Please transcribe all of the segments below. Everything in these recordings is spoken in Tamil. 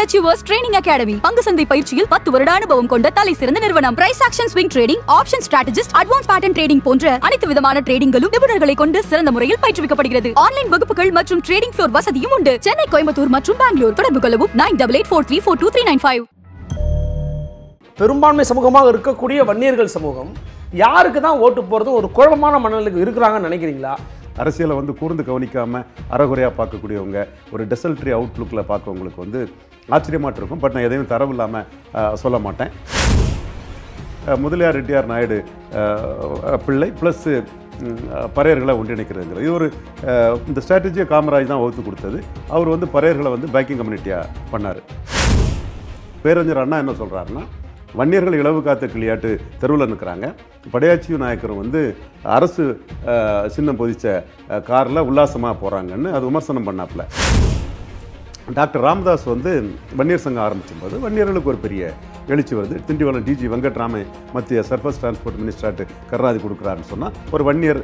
ஆர்டபிள்யூஎஸ் ட்ரைனிங் அகாடமி பங்கு சந்தை பயிற்சியில் பத்து வருட அனுபவம் கொண்ட தலை சிறந்த நிறுவனம் price action swing trading option strategist advance pattern trading போன்ற அனைத்து விதமான ட்ரேடிங்களும் நிபுணர்களை கொண்டு சிறந்த முறையில் பயிற்றுவிக்கப்படுகிறது ஆன்லைன் வகுப்புகள் மற்றும் ட்ரேடிங் ஃப்ளோர் வசதியும் உண்டு சென்னை கோயம்புத்தூர் மற்றும் பெங்களூர் தொடர்பு கொள்ளவும் nine double eight four three four two three nine five பெரும்பான்மை சமூகமாக இருக்கக்கூடிய வன்னியர்கள் சமூகம் யாருக்கு தான் ஓட்டு போகிறது ஒரு குழப்பமான மனநிலைக்கு இருக்கிறாங்கன்னு நினைக்கிறீங்களா அரசியலை வந்து கூர்ந்து கவனிக்காமல் அறகுறையாக பார்க்கக்கூடியவங்க ஒரு டெசல்ட்ரி அவுட்லுக்கில் பார்க்கவங்களுக்கு வந்து ஆச்சரியமாக இருக்கும் பட் நான் எதையும் தரவு இல்லாமல் சொல்ல மாட்டேன் முதலியார் ரெட்டியார் நாயுடு பிள்ளை ப்ளஸ்ஸு பறையர்களை ஒன்றிணைக்கிறதுங்கிறது இது ஒரு இந்த ஸ்ட்ராட்டஜியை காமராஜ் தான் வகுத்து கொடுத்தது அவர் வந்து பறையர்களை வந்து பேக்கிங் கம்யூனிட்டியாக பண்ணார் பேரறிஞர் அண்ணா என்ன சொல்கிறாருன்னா வன்னியர்கள் இளவு காத்த கிளியாட்டு தெருவில் நிற்கிறாங்க படையாச்சி நாயக்கரும் வந்து அரசு சின்னம் பொதிச்ச காரில் உல்லாசமாக போகிறாங்கன்னு அது விமர்சனம் பண்ணாப்புல டாக்டர் ராமதாஸ் வந்து வன்னியர் சங்கம் ஆரம்பிச்சும்போது வன்னியர்களுக்கு ஒரு பெரிய எழுச்சி வருது திண்டிவனம் டிஜி வெங்கட்ராமை மத்திய சர்ஃபஸ் டிரான்ஸ்போர்ட் மினிஸ்டராட்டு கர்ராதி கொடுக்குறாருன்னு சொன்னால் ஒரு வன்னியர்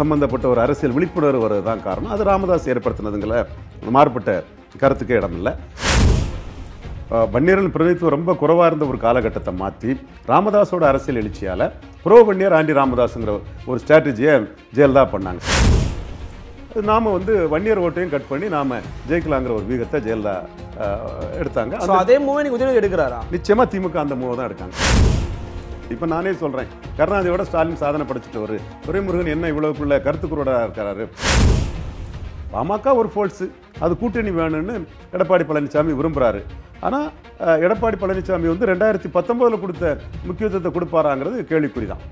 சம்மந்தப்பட்ட ஒரு அரசியல் விழிப்புணர்வு வர்றது தான் காரணம் அது ராமதாஸ் ஏற்படுத்தினதுங்கள மாறுபட்ட கருத்துக்கே இடமில்லை வன்னியரின் பிரதித்துவம் ரொம்ப குறைவாக இருந்த ஒரு காலகட்டத்தை மாற்றி ராமதாஸோட அரசியல் எழுச்சியால் ப்ரோ வன்னியர் ஆண்டி ராமதாஸுங்கிற ஒரு ஸ்ட்ராட்டஜியை ஜெயலலிதா பண்ணாங்க நாம் வந்து வன்னியர் ஓட்டையும் கட் பண்ணி நாம் ஜெயிக்கலாங்கிற ஒரு வீகத்தை ஜெயலலிதா எடுத்தாங்க அதே மூவை நீங்கள் உதவி எடுக்கிறாரா நிச்சயமாக திமுக அந்த மூவை தான் எடுக்காங்க இப்போ நானே சொல்கிறேன் கருணாநிதியோட ஸ்டாலின் சாதனை படைச்சிட்டு ஒரு துரைமுருகன் என்ன இவ்வளோக்குள்ள கருத்துக்குறோட இருக்கிறாரு பாமக ஒரு ஃபோல்ஸு அது கூட்டணி வேணும்னு எடப்பாடி பழனிசாமி விரும்புகிறாரு ஆனால் எடப்பாடி பழனிசாமி வந்து ரெண்டாயிரத்தி பத்தொம்போதில் கொடுத்த முக்கியத்துவத்தை கொடுப்பாராங்கிறது கேள்விக்குறி தான்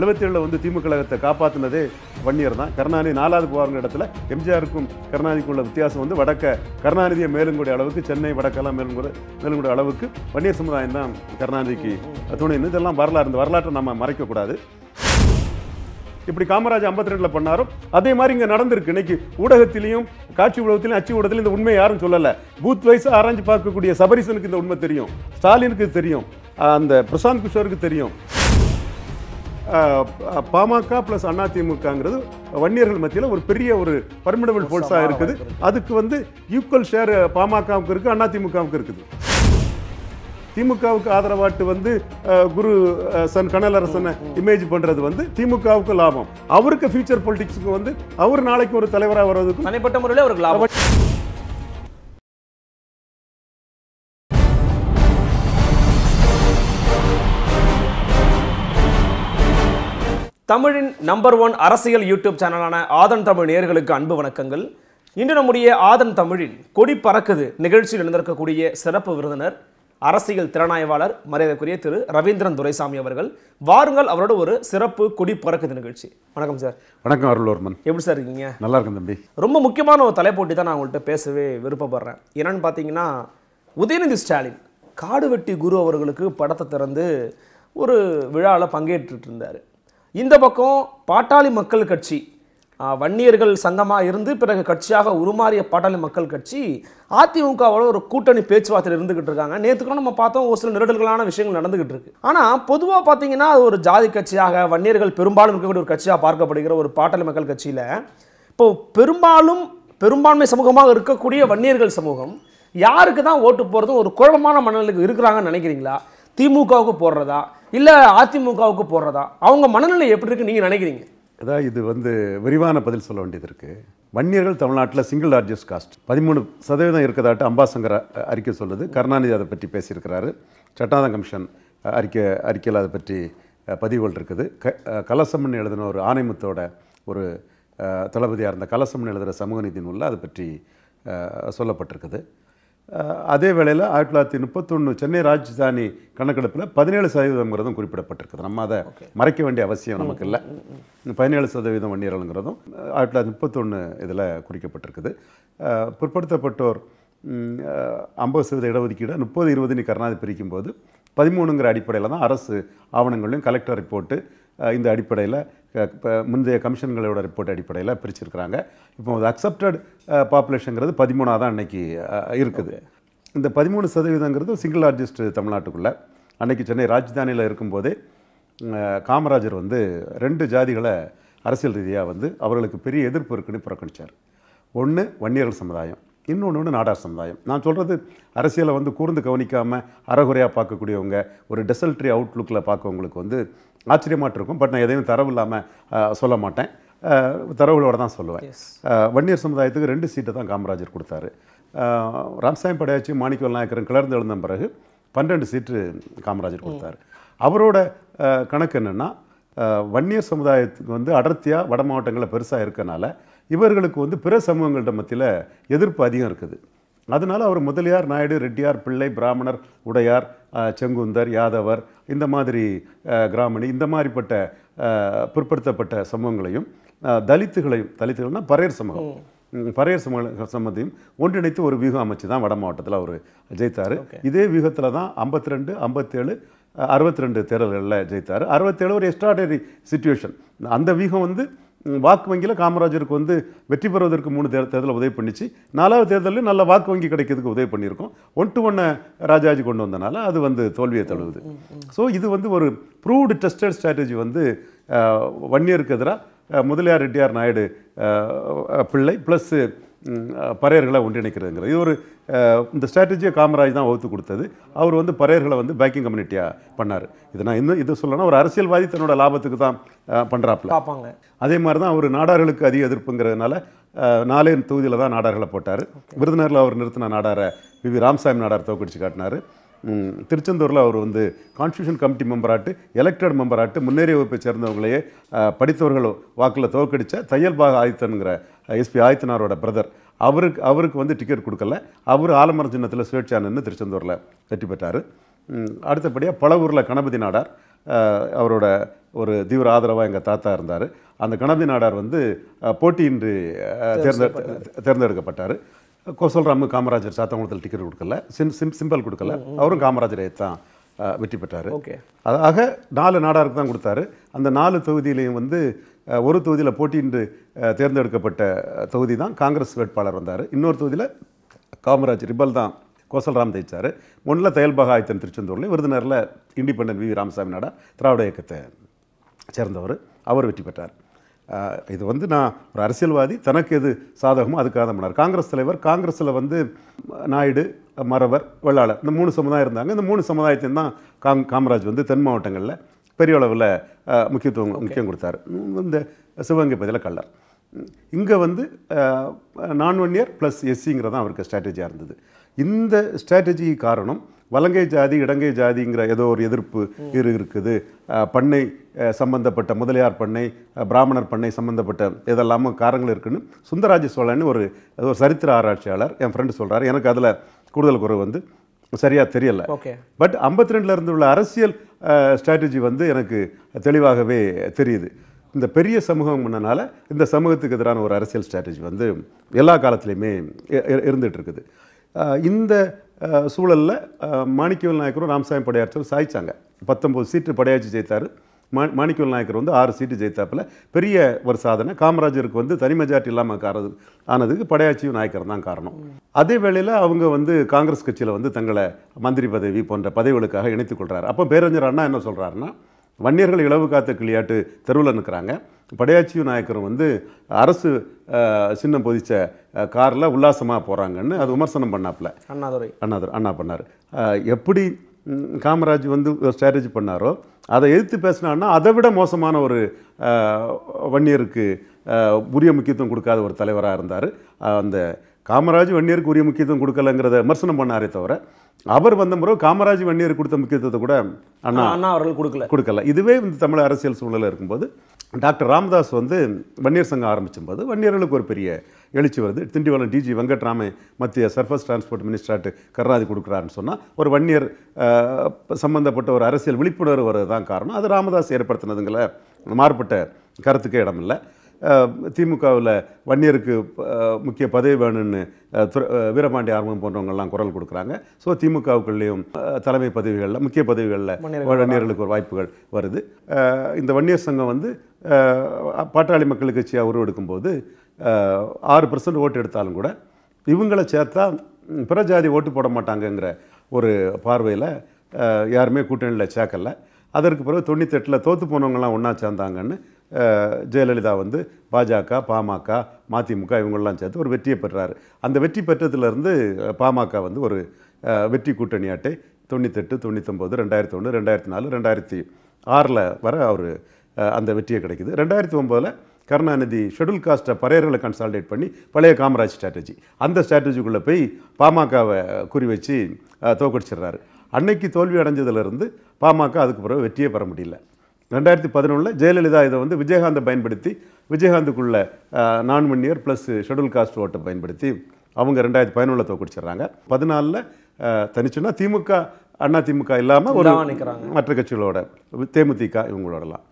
ஏழில் வந்து திமுக கழகத்தை காப்பாற்றினதே வன்னியர் தான் கருணாநிதி நாலாவது போவாருங்கிற இடத்துல எம்ஜிஆருக்கும் கருணாநிதிக்கும் உள்ள வித்தியாசம் வந்து வடக்க கருணாநிதியை மேலுங்கூடிய அளவுக்கு சென்னை வடக்கெல்லாம் மேலுங்கூட மேலுங்கூடிய அளவுக்கு வன்னியர் சமுதாயம் தான் கருணாநிதிக்கு துணை இதெல்லாம் வரலாறு இந்த வரலாற்றை நம்ம மறைக்கக்கூடாது இப்படி காமராஜ் ஐம்பத்தி ரெண்டில் பண்ணாரோ அதே மாதிரி இங்கே நடந்திருக்கு இன்னைக்கு ஊடகத்திலையும் காட்சி ஊடகத்திலையும் அச்சு ஊடகத்திலையும் இந்த உண்மையை யாரும் சொல்லலை பூத் வைஸ் ஆராய்ஞ்சு பார்க்கக்கூடிய சபரிசனுக்கு இந்த உண்மை தெரியும் ஸ்டாலினுக்கு தெரியும் அந்த பிரசாந்த் கிஷோருக்கு தெரியும் பாமக பிளஸ் அதிமுகங்கிறது வன்னியர்கள் மத்தியில் ஒரு பெரிய ஒரு பர்மிடபிள் ஃபோர்ஸாக இருக்குது அதுக்கு வந்து ஈக்குவல் ஷேர் பாமகவுக்கு இருக்குது அதிமுகவுக்கு இருக்குது திமுகவுக்கு ஆதரவாட்டு வந்து குரு சன் கனலரசனை இமேஜ் பண்ணுறது வந்து திமுகவுக்கு லாபம் அவருக்கு ஃபியூச்சர் பொலிட்டிக்ஸுக்கு வந்து அவர் நாளைக்கு ஒரு தலைவராக வர்றதுக்கு தனிப்பட்ட முறையில் அவருக்கு லாபம் தமிழின் நம்பர் ஒன் அரசியல் யூடியூப் சேனலான ஆதன் தமிழ் அன்பு வணக்கங்கள் நம்முடைய ஆதன் கொடி பறக்குது நிகழ்ச்சியில் இருந்திருக்கக்கூடிய சிறப்பு விருந்தினர் அரசியல் திறனாய்வாளர் மரியாதைக்குரிய திரு ரவீந்திரன் துரைசாமி அவர்கள் வாருங்கள் அவரோட ஒரு சிறப்பு கொடி பறக்குது நிகழ்ச்சி வணக்கம் சார் வணக்கம் அருள்வர்மன் எப்படி சார் இருக்கீங்க நல்லா இருக்கும் தம்பி ரொம்ப முக்கியமான ஒரு தலைப்போட்டி தான் நான் உங்கள்கிட்ட பேசவே விருப்பப்படுறேன் என்னன்னு பார்த்தீங்கன்னா உதயநிதி ஸ்டாலின் காடுவெட்டி குரு அவர்களுக்கு படத்தை திறந்து ஒரு விழாவில் பங்கேற்றுட்டு இருந்தார் இந்த பக்கம் பாட்டாளி மக்கள் கட்சி வன்னியர்கள் சங்கமாக இருந்து பிறகு கட்சியாக உருமாறிய பாட்டாளி மக்கள் கட்சி அதிமுகவோட ஒரு கூட்டணி பேச்சுவார்த்தையில் இருந்துகிட்டு இருக்காங்க கூட நம்ம பார்த்தோம் ஒரு சில நிரடல்களான விஷயங்கள் நடந்துகிட்டு இருக்கு ஆனால் பொதுவாக பார்த்தீங்கன்னா அது ஒரு ஜாதி கட்சியாக வன்னியர்கள் பெரும்பாலும் இருக்கக்கூடிய ஒரு கட்சியாக பார்க்கப்படுகிற ஒரு பாட்டாளி மக்கள் கட்சியில் இப்போ பெரும்பாலும் பெரும்பான்மை சமூகமாக இருக்கக்கூடிய வன்னியர்கள் சமூகம் யாருக்கு தான் ஓட்டு போகிறதும் ஒரு குழப்பமான மனநிலைக்கு இருக்கிறாங்கன்னு நினைக்கிறீங்களா திமுகவுக்கு போடுறதா இல்லை அதிமுகவுக்கு போடுறதா அவங்க மனநிலை எப்படி இருக்குன்னு நீங்கள் நினைக்கிறீங்க அதாவது இது வந்து விரிவான பதில் சொல்ல வேண்டியது இருக்குது வன்னியர்கள் தமிழ்நாட்டில் சிங்கிள் லார்ஜஸ்ட் காஸ்ட் பதிமூணு சதவீதம் இருக்கிறதாட்டு அம்பாசங்கர் அறிக்கை சொல்லுது கருணாநிதி அதை பற்றி பேசியிருக்கிறாரு சட்டாத கமிஷன் அறிக்கை அறிக்கையில் அதை பற்றி பதிவுகள் இருக்குது க கலசம்மன் எழுதின ஒரு ஆணைமுத்தோட ஒரு தளபதியாக இருந்த கலசம்மன் எழுதுகிற சமூக நீதி நூலில் அதை பற்றி சொல்லப்பட்டிருக்குது அதே வேளையில் ஆயிரத்தி தொள்ளாயிரத்தி முப்பத்தொன்று சென்னை ராஜ்தானி கணக்கெடுப்பில் பதினேழு சதவீதம்ங்கிறதும் குறிப்பிடப்பட்டிருக்குது நம்ம அதை மறைக்க வேண்டிய அவசியம் நமக்கு இல்லை பதினேழு சதவீதம் வன்னியர்களுங்கிறதும் ஆயிரத்தி தொள்ளாயிரத்தி முப்பத்தொன்று இதில் குறிக்கப்பட்டிருக்குது பிற்படுத்தப்பட்டோர் ஐம்பது சதவீத இடஒதுக்கீடு முப்பது இருபதுன்னு கருணாதி பிரிக்கும்போது பதிமூணுங்கிற அடிப்படையில் தான் அரசு ஆவணங்களையும் கலெக்டர் ரிப்போர்ட்டு இந்த அடிப்படையில் முந்தைய கமிஷன்களோட ரிப்போர்ட் அடிப்படையில் பிரிச்சிருக்கிறாங்க இப்போ அது அக்செப்டட் பாப்புலேஷனுங்கிறது பதிமூணாக தான் அன்னைக்கு இருக்குது இந்த பதிமூணு சதவீதங்கிறது சிங்கிள் லார்ஜஸ்ட் தமிழ்நாட்டுக்குள்ளே அன்னைக்கு சென்னை ராஜ்தானியில் இருக்கும்போதே காமராஜர் வந்து ரெண்டு ஜாதிகளை அரசியல் ரீதியாக வந்து அவர்களுக்கு பெரிய எதிர்ப்பு இருக்குன்னு புறக்கணித்தார் ஒன்று வன்னியர்கள் சமுதாயம் இன்னொன்று ஒன்று நாடார் சமுதாயம் நான் சொல்கிறது அரசியலை வந்து கூர்ந்து கவனிக்காமல் அறகுறையாக பார்க்கக்கூடியவங்க ஒரு டெசல்ட்ரி அவுட்லுக்கில் பார்க்கவங்களுக்கு வந்து ஆச்சரியமாக இருக்கும் பட் நான் எதையும் தரவு இல்லாமல் சொல்ல மாட்டேன் தரவுகளோட தான் சொல்லுவேன் வன்னியர் சமுதாயத்துக்கு ரெண்டு சீட்டை தான் காமராஜர் கொடுத்தாரு ராமசாமி படையாச்சி மாணிக்கவல் நாயக்கரும் கிளர்ந்து எழுந்த பிறகு பன்னெண்டு சீட்டு காமராஜர் கொடுத்தாரு அவரோட கணக்கு என்னென்னா வன்னியர் சமுதாயத்துக்கு வந்து அடர்த்தியாக வட மாவட்டங்களில் பெருசாக இருக்கனால இவர்களுக்கு வந்து பிற சமூகங்கள்கிட்ட மத்தியில் எதிர்ப்பு அதிகம் இருக்குது அதனால் அவர் முதலியார் நாயுடு ரெட்டியார் பிள்ளை பிராமணர் உடையார் செங்குந்தர் யாதவர் இந்த மாதிரி கிராமணி இந்த மாதிரிப்பட்ட பிற்படுத்தப்பட்ட சமூகங்களையும் தலித்துகளையும் தலித்துகள்னால் பறையர் சமூகம் பறையர் சமூக சம்மதியும் ஒன்றிணைத்து ஒரு வியூகம் அமைச்சு தான் வட மாவட்டத்தில் அவர் ஜெயித்தார் இதே வியூகத்தில் தான் ஐம்பத்தி ரெண்டு ஐம்பத்தேழு அறுபத்தி ரெண்டு தேர்தல்களில் ஜெயித்தார் அறுபத்தேழு ஒரு எக்ஸ்ட்ராடனரி சுச்சுவேஷன் அந்த வியூகம் வந்து வாக்கு வங்கியில் காமராஜருக்கு வந்து வெற்றி பெறுவதற்கு மூணு தே தேர்தலில் உதவி பண்ணிச்சு நாலாவது தேர்தலில் நல்ல வாக்கு வங்கி கிடைக்கிறதுக்கு உதவி பண்ணியிருக்கோம் ஒன் டு ஒன்னை ராஜாஜி கொண்டு வந்தனால அது வந்து தோல்வியை தழுவுது ஸோ இது வந்து ஒரு ப்ரூவ்டு ட்ரஸ்டட் ஸ்ட்ராட்டஜி வந்து வன்னியருக்கு எதிராக முதலியார் ரெட்டியார் நாயுடு பிள்ளை ப்ளஸ்ஸு பறையர்களை ஒன்றிணைக்கிறதுங்கிறது இது ஒரு இந்த ஸ்ட்ராட்டஜியை காமராஜ் தான் வகுத்து கொடுத்தது அவர் வந்து பறையர்களை வந்து பேக்கிங் கம்யூனிட்டியாக பண்ணார் இதை நான் இன்னும் இது சொல்லணும் ஒரு அரசியல்வாதி தன்னோட லாபத்துக்கு தான் பண்ணுறாப்புல பார்ப்பாங்க அதே மாதிரி தான் அவர் நாடார்களுக்கு அதிக எதிர்ப்புங்கிறதுனால நாலே தொகுதியில் தான் நாடார்களை போட்டார் விருதுநகரில் அவர் நிறுத்தின நாடாரை வி ராம்சாமி நாடார் தோக்கடிச்சு காட்டினார் திருச்செந்தூரில் அவர் வந்து கான்ஸ்டியூஷன் கமிட்டி மெம்பராட்டு எலெக்டட் மெம்பராட்டு முன்னேறிய வகுப்பை சேர்ந்தவங்களையே படித்தவர்கள் வாக்கில் தோற்கடித்த தையல்பாக ஆதித்தனுங்கிற எஸ்பி ஆதித்தனாரோட பிரதர் அவருக்கு அவருக்கு வந்து டிக்கெட் கொடுக்கல அவர் ஆலமர சின்னத்தில் சுயேட்சா திருச்செந்தூரில் வெற்றி பெற்றார் அடுத்தபடியாக பல ஊரில் கணபதி நாடார் அவரோட ஒரு தீவிர ஆதரவாக எங்கள் தாத்தா இருந்தார் அந்த கணபதி நாடார் வந்து போட்டியின்றி தேர்ந்தெடுக்கப்பட்டார் கோசல்ராமு காமராஜர் சாத்தங்குளத்தில் டிக்கெட் கொடுக்கல சிம் சிம் சிம்பல் கொடுக்கல அவரும் காமராஜரை தான் வெற்றி பெற்றார் ஓகே அதாக நாலு நாடாருக்கு தான் கொடுத்தாரு அந்த நாலு தொகுதியிலையும் வந்து ஒரு தொகுதியில் போட்டியின்றி தேர்ந்தெடுக்கப்பட்ட தொகுதி தான் காங்கிரஸ் வேட்பாளர் வந்தார் இன்னொரு தொகுதியில் காமராஜ் ரிபல் தான் கோசல்ராம் ஜெயித்தார் முன்னில் தயல்பாக ஆயத்தன் திருச்செந்தூர்லையும் விருதுநரில் இண்டிபெண்டன்ட் வி ராமசாமி நாடா திராவிட இயக்கத்தை சேர்ந்தவர் அவர் வெற்றி பெற்றார் இது வந்து நான் ஒரு அரசியல்வாதி தனக்கு எது சாதகமோ அதுக்காக பண்ணார் காங்கிரஸ் தலைவர் காங்கிரஸில் வந்து நாயுடு மறவர் வெள்ளாளர் இந்த மூணு சமுதாயம் இருந்தாங்க இந்த மூணு சமுதாயத்தையும் தான் காம் காமராஜ் வந்து தென் மாவட்டங்களில் பெரிய அளவில் முக்கியத்துவம் முக்கியம் கொடுத்தாரு இந்த சிவகங்கை பதில கள்ளர் இங்கே வந்து நான் ஒன் இயர் ப்ளஸ் எஸ்சிங்கிறது தான் அவருக்கு ஸ்ட்ராட்டஜியாக இருந்தது இந்த ஸ்ட்ராட்டஜி காரணம் வலங்கை ஜாதி இடங்கை ஜாதிங்கிற ஏதோ ஒரு எதிர்ப்பு இரு இருக்குது பண்ணை சம்பந்தப்பட்ட முதலியார் பண்ணை பிராமணர் பண்ணை சம்பந்தப்பட்ட இதெல்லாமும் காரங்கள் இருக்குன்னு சுந்தராஜ சோழன் ஒரு ஒரு சரித்திர ஆராய்ச்சியாளர் என் ஃப்ரெண்டு சொல்கிறார் எனக்கு அதில் கூடுதல் குறை வந்து சரியாக தெரியலை பட் ஐம்பத்தி ரெண்டில் இருந்து உள்ள அரசியல் ஸ்ட்ராட்டஜி வந்து எனக்கு தெளிவாகவே தெரியுது இந்த பெரிய சமூகம் பண்ணனால இந்த சமூகத்துக்கு எதிரான ஒரு அரசியல் ஸ்ட்ராட்டஜி வந்து எல்லா காலத்துலேயுமே இருந்துகிட்டு இருக்குது இந்த சூழலில் மாணிக்கவல் நாயக்கரும் ராமசாமி படையாச்சும் சாய்ச்சாங்க பத்தொம்போது சீட்டு படையாச்சி ஜெயித்தார் மா மாணிக்கவல் நாயக்கர் வந்து ஆறு சீட்டு ஜெயித்தாப்பில் பெரிய ஒரு சாதனை காமராஜருக்கு வந்து தனி மெஜாரிட்டி இல்லாமல் காரது ஆனதுக்கு படையாச்சியும் நாயக்கர் தான் காரணம் அதே வேளையில் அவங்க வந்து காங்கிரஸ் கட்சியில் வந்து தங்களை மந்திரி பதவி போன்ற பதவிகளுக்காக இணைத்துக் கொள்கிறார் அப்போ பேரஞ்சர் அண்ணா என்ன சொல்கிறாருன்னா வன்னியர்கள் இளவு காத்த கிளியாட்டு தெருவில் நிற்கிறாங்க படையாச்சி நாயக்கரும் வந்து அரசு சின்னம் பொதிச்ச காரில் உல்லாசமாக போகிறாங்கன்னு அது விமர்சனம் பண்ணாப்புல அண்ணாதுரை அண்ணாதுரை அண்ணா பண்ணார் எப்படி காமராஜ் வந்து ஸ்ட்ராட்டஜி பண்ணாரோ அதை எதிர்த்து பேசினான்னா அதை விட மோசமான ஒரு வன்னியருக்கு உரிய முக்கியத்துவம் கொடுக்காத ஒரு தலைவராக இருந்தார் அந்த காமராஜ் வன்னியருக்கு உரிய முக்கியத்துவம் கொடுக்கலங்கிறத விமர்சனம் பண்ணாரே தவிர அவர் வந்த முறை காமராஜ் வன்னியர் கொடுத்த முக்கியத்துவத்தை கூட அண்ணா அண்ணா அவர்கள் கொடுக்கல கொடுக்கல இதுவே இந்த தமிழ் அரசியல் சூழலில் இருக்கும்போது டாக்டர் ராமதாஸ் வந்து வன்னியர் சங்கம் ஆரம்பிச்சும்போது வன்னியர்களுக்கு ஒரு பெரிய எழுச்சி வருது திண்டிவனம் டிஜி வெங்கட்ராமன் மத்திய சர்ஃபஸ் டிரான்ஸ்போர்ட் மினிஸ்டராட்டு கருணாதி கொடுக்குறாருன்னு சொன்னால் ஒரு வன்னியர் சம்மந்தப்பட்ட ஒரு அரசியல் விழிப்புணர்வு வர்றது தான் காரணம் அது ராமதாஸ் ஏற்படுத்தினதுங்களை மாறுபட்ட கருத்துக்கே இடமில்லை திமுகவில் வன்னியருக்கு முக்கிய பதவி வேணும்னு வீரபாண்டி ஆர்வம் போன்றவங்கள்லாம் குரல் கொடுக்குறாங்க ஸோ திமுகவுக்குள்ளேயும் தலைமை பதவிகளில் முக்கிய பதவிகளில் வன்னியர்களுக்கு ஒரு வாய்ப்புகள் வருது இந்த வன்னியர் சங்கம் வந்து பாட்டாளி மக்கள் கட்சியாக உருவெடுக்கும்போது ஆறு பர்சன்ட் ஓட்டு எடுத்தாலும் கூட இவங்களை சேர்த்தா பிற ஜாதி ஓட்டு போட மாட்டாங்கங்கிற ஒரு பார்வையில் யாருமே கூட்டணியில் சேர்க்கலை அதற்கு பிறகு தொண்ணூத்தெட்டில் தோற்று போனவங்களாம் ஒன்றா சேர்ந்தாங்கன்னு ஜெயலலிதா வந்து பாஜக பாமக மதிமுக இவங்கெல்லாம் சேர்த்து ஒரு வெற்றியை பெற்றார் அந்த வெற்றி பெற்றதுலேருந்து பாமக வந்து ஒரு வெற்றி கூட்டணியாட்டை தொண்ணூத்தெட்டு தொண்ணூத்தொம்பது ரெண்டாயிரத்தி ஒன்று ரெண்டாயிரத்தி நாலு ரெண்டாயிரத்தி ஆறில் வர அவர் அந்த வெற்றியை கிடைக்குது ரெண்டாயிரத்தி ஒம்போதில் கருணாநிதி ஷெடியூல் காஸ்ட்டை பறையர்களை கன்சால்டேட் பண்ணி பழைய காமராஜ் ஸ்ட்ராட்டஜி அந்த ஸ்ட்ராட்டஜிக்குள்ளே போய் பாமகவை குறி வச்சு தோக்கடிச்சிடுறாரு அன்னைக்கு தோல்வி அடைஞ்சதுலேருந்து பாமக அதுக்கு பிறகு வெற்றியே பெற முடியல ரெண்டாயிரத்தி பதினொன்றில் ஜெயலலிதா இதை வந்து விஜயகாந்தை பயன்படுத்தி விஜயகாந்துக்குள்ள நான் மணி இயர் ப்ளஸ் ஷெடியூல் காஸ்ட் ஓட்டை பயன்படுத்தி அவங்க ரெண்டாயிரத்தி பதினொன்றில் தோக்கடிச்சிடுறாங்க பதினாலில் தனிச்சுன்னா திமுக அண்ணா திமுக இல்லாமல் ஒரு மற்ற கட்சிகளோட தேமுதிக இவங்களோடலாம்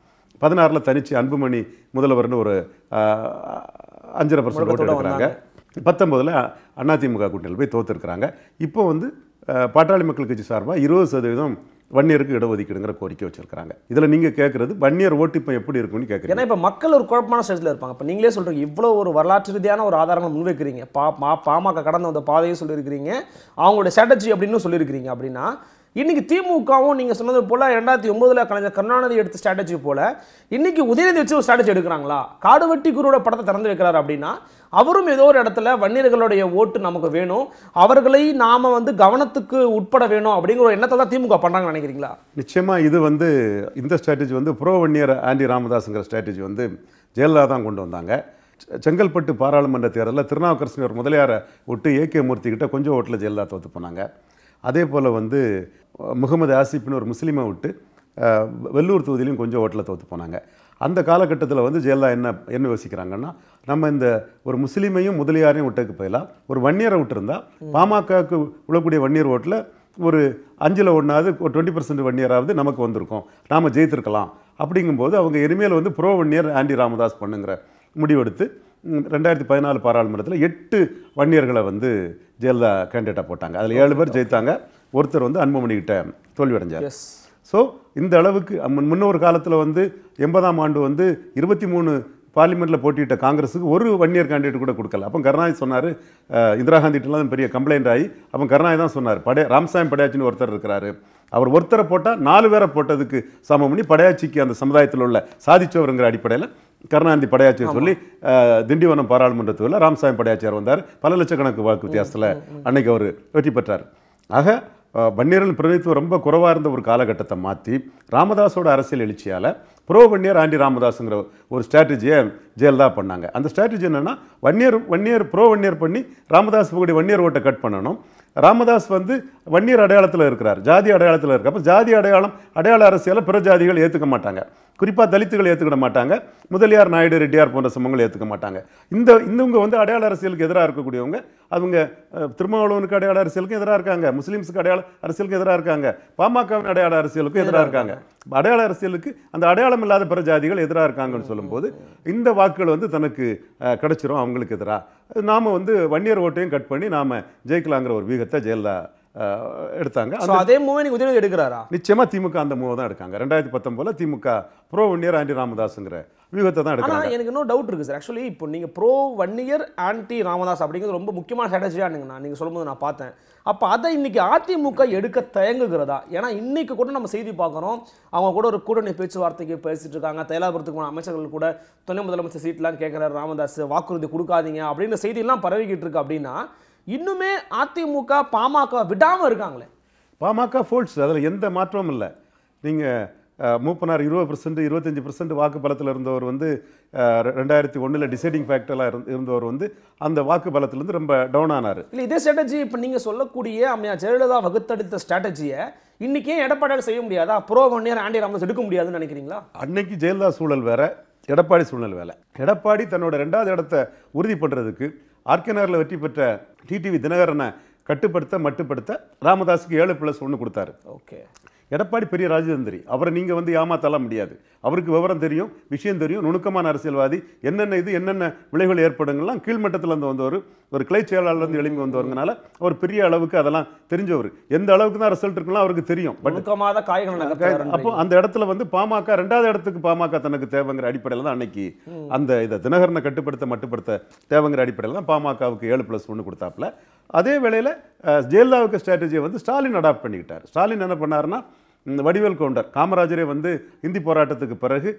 பதினாறில் தனிச்சு அன்புமணி முதல்வர்னு ஒரு அஞ்சரை பர்சன்ட் ஓட்டு எடுக்கிறாங்க பத்தொம்போதில் அதிமுக கூட்டணியில் போய் தோற்றுருக்குறாங்க இப்போ வந்து பாட்டாளி மக்கள் கட்சி சார்பாக இருபது சதவீதம் வன்னியருக்கு இடஒதுக்கீடுங்கிற கோரிக்கை வச்சிருக்காங்க இதில் நீங்கள் கேட்குறது வன்னியர் ஓட்டு இப்போ எப்படி இருக்கும்னு கேட்குறீங்க ஏன்னா இப்போ மக்கள் ஒரு குழப்பமான ஸ்டேஜில் இருப்பாங்க இப்போ நீங்களே சொல்கிறீங்க இவ்வளோ ஒரு வரலாற்று ரீதியான ஒரு ஆதாரங்கள் முன்வைக்கிறீங்க பா பாமக கடந்த வந்த பாதையை சொல்லியிருக்கிறீங்க அவங்களோட ஸ்ட்ராட்டஜி அப்படின்னு சொல்லியிருக்கிறீங்க அப்படின்னா இன்றைக்கி திமுகவும் நீங்கள் சொன்னது போல் ரெண்டாயிரத்தி ஒம்போதில் கலைஞர் கருணாநிதி எடுத்த ஸ்ட்ராட்டஜி போல் இன்றைக்கி உதயநிதி வச்சு ஒரு ஸ்ட்ராட்டஜி எடுக்கிறாங்களா காடு வெட்டி குருவோட படத்தை திறந்து வைக்கிறார் அப்படின்னா அவரும் ஏதோ ஒரு இடத்துல வன்னியர்களுடைய ஓட்டு நமக்கு வேணும் அவர்களை நாம் வந்து கவனத்துக்கு உட்பட வேணும் அப்படிங்கிற ஒரு எண்ணத்தை தான் திமுக பண்ணுறாங்கன்னு நினைக்கிறீங்களா நிச்சயமாக இது வந்து இந்த ஸ்ட்ராட்டஜி வந்து புரோ வன்னியர் ஆண்டி ராமதாஸுங்கிற ஸ்ட்ராட்டஜி வந்து ஜெயலலிதா தான் கொண்டு வந்தாங்க செங்கல்பட்டு பாராளுமன்ற தேர்தலில் திருநாவுக்கரசர் முதலியாரை விட்டு ஏகே மூர்த்தி கிட்ட கொஞ்சம் ஓட்டில் ஜெயலலிதா தோற்று போனாங்க அதே போல் வந்து முகமது ஆசிப்னு ஒரு முஸ்லீமை விட்டு வெள்ளூர் தொகுதியிலையும் கொஞ்சம் ஓட்டில் தோற்று போனாங்க அந்த காலகட்டத்தில் வந்து ஜெயலலிதா என்ன என்ன யோசிக்கிறாங்கன்னா நம்ம இந்த ஒரு முஸ்லீமையும் முதலியாரையும் விட்டதுக்கு பதிலாக ஒரு வன்னியரை விட்டுருந்தா பாமகவுக்கு விழக்கூடிய வன்னியர் ஓட்டில் ஒரு அஞ்சில் ஒன்றாவது ஒரு டுவெண்ட்டி பர்சன்ட் வன்னியராவது நமக்கு வந்திருக்கோம் நாம் ஜெயித்திருக்கலாம் அப்படிங்கும்போது அவங்க இனிமேல் வந்து ப்ரோ வன்னியர் ஆண்டி ராமதாஸ் பண்ணுங்கிற முடிவெடுத்து ரெண்டாயிரத்தி பதினாலு பாராளுமன்றத்தில் எட்டு வன்னியர்களை வந்து ஜெயலலிதா கேண்டிடேட்டாக போட்டாங்க அதில் ஏழு பேர் ஜெயித்தாங்க ஒருத்தர் வந்து அன்புமணிக்கிட்ட தோல்வி அடைஞ்சார் ஸோ இந்த அளவுக்கு முன்னொரு காலத்தில் வந்து எண்பதாம் ஆண்டு வந்து இருபத்தி மூணு பார்லிமெண்ட்டில் போட்டியிட்ட காங்கிரஸுக்கு ஒரு ஒன் இயர் கேண்டிடேட் கூட கொடுக்கல அப்போ கருணாநிதி சொன்னார் இந்திரா காந்திட்டெலாம் பெரிய கம்ப்ளைண்ட் ஆகி அப்போ கருணாநிதி தான் சொன்னார் படை ராம்சாமி படையாச்சின்னு ஒருத்தர் இருக்கிறாரு அவர் ஒருத்தரை போட்டால் நாலு பேரை போட்டதுக்கு சமம் பண்ணி படையாச்சிக்கு அந்த சமுதாயத்தில் உள்ள சாதிச்சவருங்கிற அடிப்படையில் கருணாநிதி படையாச்சியை சொல்லி திண்டிவனம் பாராளுமன்றத்தில் ராம்சாமி படையாச்சியார் வந்தார் பல லட்சக்கணக்கு வாக்கு வித்தியாசத்தில் அன்னைக்கு அவர் வெற்றி பெற்றார் ஆக வன்னியர்கள் பிரதித்துவம் ரொம்ப குறைவாக இருந்த ஒரு காலகட்டத்தை மாற்றி ராமதாஸோட அரசியல் எழுச்சியால் ப்ரோ வன்னியர் ஆண்டி ராமதாஸுங்கிற ஒரு ஸ்ட்ராட்டஜியை ஜெயலலிதா பண்ணாங்க அந்த ஸ்ட்ராட்டஜி என்னென்னா வன்னியர் வன்னியர் ப்ரோ வன்னியர் பண்ணி ராமதாஸ் கூட வன்னியர் ஓட்டை கட் பண்ணணும் ராமதாஸ் வந்து வன்னியர் அடையாளத்தில் இருக்கிறார் ஜாதி அடையாளத்தில் இருக்க அப்போ ஜாதி அடையாளம் அடையாள அரசியலை பிற ஜாதிகள் ஏற்றுக்க மாட்டாங்க குறிப்பாக தலித்துகள் ஏற்றுக்கிட மாட்டாங்க முதலியார் நாயுடு ரெட்டியார் போன்ற சமூகங்கள் ஏற்றுக்க மாட்டாங்க இந்த இந்தவங்க வந்து அடையாள அரசியலுக்கு எதிராக இருக்கக்கூடியவங்க அவங்க திருமாவளவனுக்கு அடையாள அரசியலுக்கும் எதிராக இருக்காங்க முஸ்லீம்ஸுக்கு அடையாள அரசியலுக்கு எதிராக இருக்காங்க பாமகவின் அடையாள அரசியலுக்கும் எதிராக இருக்காங்க அடையாள அரசியலுக்கு அந்த அடையாளம் இல்லாத பிற ஜாதிகள் எதிராக இருக்காங்கன்னு சொல்லும்போது இந்த வாக்குகள் வந்து தனக்கு கிடைச்சிரும் அவங்களுக்கு எதிராக நாம் வந்து வன்னியர் ஓட்டையும் கட் பண்ணி நாம் ஜெயிக்கலாங்கிற ஒரு வீகத்தை ஜெயலலிதா எடுத்தாங்க ஸோ அதே மூவே நீங்கள் உதயநிதி எடுக்கிறாரா நிச்சயமாக திமுக அந்த மூவை தான் எடுக்காங்க ரெண்டாயிரத்தி பத்தொம்போதில் திமுக ப்ரோ வன்னியர் ஆண்டி ராமதாஸுங்கிற வியூகத்தை தான் எடுக்கிறாங்க எனக்கு இன்னும் டவுட் இருக்குது சார் ஆக்சுவலி இப்போ நீங்கள் ப்ரோ வன்னியர் ஆண்டி ராமதாஸ் அப்படிங்கிறது ரொம்ப முக்கியமான ஸ்ட்ராட்டஜியாக நான் நீங்கள் சொல்லும்போது நான் பார்த்தேன் அப்போ அதை இன்றைக்கி அதிமுக எடுக்க தயங்குகிறதா ஏன்னா இன்றைக்கி கூட நம்ம செய்தி பார்க்குறோம் அவங்க கூட ஒரு கூட்டணி பேச்சுவார்த்தைக்கு பேசிகிட்டு இருக்காங்க தைலாபுரத்துக்கு அமைச்சர்கள் கூட துணை முதலமைச்சர் சீட்லாம் கேட்குறாரு ராமதாஸ் வாக்குறுதி கொடுக்காதீங்க அப்படின்ற செய்தியெல்லாம் பரவிக்கிட்டு இருக்கு அப்படின்னா இன்னுமே அதிமுக பாமக விடாமல் இருக்காங்களே பாமக ஃபோல்ட்ஸ் அதில் எந்த மாற்றமும் இல்லை நீங்கள் மூப்பனார் இருபது பர்சன்ட் இருபத்தஞ்சி பர்சன்ட் வாக்கு பலத்தில் இருந்தவர் வந்து ரெண்டாயிரத்தி ஒன்றில் டிசைடிங் இருந்து இருந்தவர் வந்து அந்த வாக்கு ரொம்ப டவுன் ஆனார் இல்லை இதே ஸ்ட்ராட்டஜி இப்போ நீங்கள் சொல்லக்கூடிய அம்மையா ஜெயலலிதா வகுத்தெடுத்த ஸ்ட்ராட்டஜியை இன்றைக்கே எடப்பாடியால் செய்ய முடியாதா ப்ரோ ஒன் இயர் ஆண்டி ராமதாஸ் எடுக்க முடியாதுன்னு நினைக்கிறீங்களா அன்னைக்கு ஜெயலலிதா சூழல் வேறு எடப்பாடி சூழல் வேலை எடப்பாடி தன்னோட ரெண்டாவது இடத்த உறுதி பண்ணுறதுக்கு ஆர்கேனாரில் வெற்றி பெற்ற டிடிவி தினகரனை கட்டுப்படுத்த மட்டுப்படுத்த ராமதாஸுக்கு ஏழு பிளஸ் ஒன்று கொடுத்தாரு ஓகே எடப்பாடி பெரிய ராஜதந்திரி அவரை நீங்கள் வந்து ஏமாத்தலாம் முடியாது அவருக்கு விவரம் தெரியும் விஷயம் தெரியும் நுணுக்கமான அரசியல்வாதி என்னென்ன இது என்னென்ன விளைவுகள் ஏற்படுங்கலாம் கீழ்மட்டத்திலேருந்து வந்தவர் ஒரு கிளை செயலாளர்லேருந்து எழும்பி வந்தவங்கனால அவர் பெரிய அளவுக்கு அதெல்லாம் தெரிஞ்சவர் எந்த அளவுக்கு தான் ரிசல்ட் இருக்குலாம் அவருக்கு தெரியும் பட் அப்போ அந்த இடத்துல வந்து பாமக ரெண்டாவது இடத்துக்கு பாமக தனக்கு தேவைங்கிற அடிப்படையில் தான் அன்னைக்கு அந்த இதை தினகரனை கட்டுப்படுத்த மட்டுப்படுத்த தேவைங்கிற அடிப்படையில் தான் பாமகவுக்கு ஏழு ப்ளஸ் ஒன்று கொடுத்தாப்புல அதே வேளையில் ஜெயலலிதாவுக்கு ஸ்ட்ராட்டஜியை வந்து ஸ்டாலின் அடாப்ட் பண்ணிக்கிட்டார் ஸ்டாலின் என்ன பண்ணாருன்னா வடிவேல் கவுண்டர் காமராஜரே வந்து இந்தி போராட்டத்துக்கு பிறகு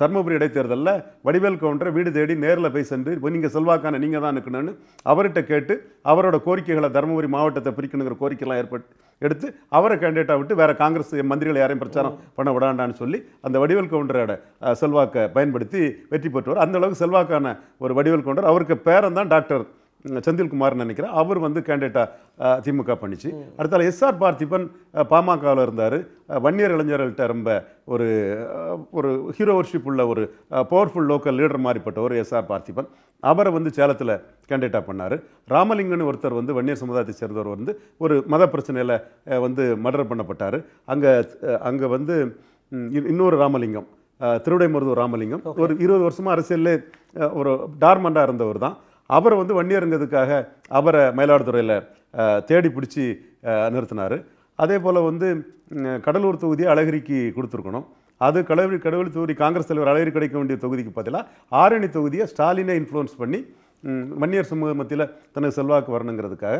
தர்மபுரி இடைத்தேர்தலில் வடிவேல் கவுண்டரை வீடு தேடி நேரில் போய் சென்று இப்போ நீங்கள் செல்வாக்கான நீங்கள் தான் இருக்கணும்னு அவர்கிட்ட கேட்டு அவரோட கோரிக்கைகளை தர்மபுரி மாவட்டத்தை பிரிக்கணுங்கிற கோரிக்கைலாம் ஏற்பட்டு எடுத்து அவரை கேண்டிடேட்டாக விட்டு வேறு காங்கிரஸ் மந்திரிகளை யாரையும் பிரச்சாரம் பண்ண விடாண்டான்னு சொல்லி அந்த வடிவேல் கவுண்டரோட செல்வாக்கை பயன்படுத்தி வெற்றி பெற்றுவார் அந்தளவுக்கு செல்வாக்கான ஒரு வடிவேல் கவுண்டர் அவருக்கு பேரன் தான் டாக்டர் செந்தில்குமார் நினைக்கிறேன் அவர் வந்து கேண்டிடேட்டாக திமுக பண்ணிச்சு அடுத்தால எஸ்ஆர் பார்த்திபன் பாமகவில் இருந்தார் வன்னியர் இளைஞர்கள்ட்ட ரொம்ப ஒரு ஒரு ஹீரோ ஒர்ஷிப் உள்ள ஒரு பவர்ஃபுல் லோக்கல் லீடர் மாதிரிப்பட்டவர் எஸ்ஆர் பார்த்திபன் அவரை வந்து சேலத்தில் கேண்டிடேட்டாக பண்ணார் ராமலிங்கன் ஒருத்தர் வந்து வன்னியர் சமுதாயத்தை சேர்ந்தவர் வந்து ஒரு மத பிரச்சனையில் வந்து மர்டர் பண்ணப்பட்டார் அங்கே அங்கே வந்து இன்னொரு ராமலிங்கம் திருவிடைமருதூர் ராமலிங்கம் ஒரு இருபது வருஷமாக அரசியலில் ஒரு டார்மண்டாக இருந்தவர் தான் அவரை வந்து வன்னியருங்கிறதுக்காக அவரை மயிலாடுதுறையில் தேடி பிடிச்சி நிறுத்தினார் அதே போல் வந்து கடலூர் தொகுதியை அழகிரிக்கு கொடுத்துருக்கணும் அது கடவுள் கடவுள் தொகுதி காங்கிரஸ் தலைவர் அழகிரி கிடைக்க வேண்டிய தொகுதிக்கு பதிலாக ஆரணி தொகுதியை ஸ்டாலினை இன்ஃப்ளூயன்ஸ் பண்ணி வன்னியர் சமூக மத்தியில் தனது செல்வாக்கு வரணுங்கிறதுக்காக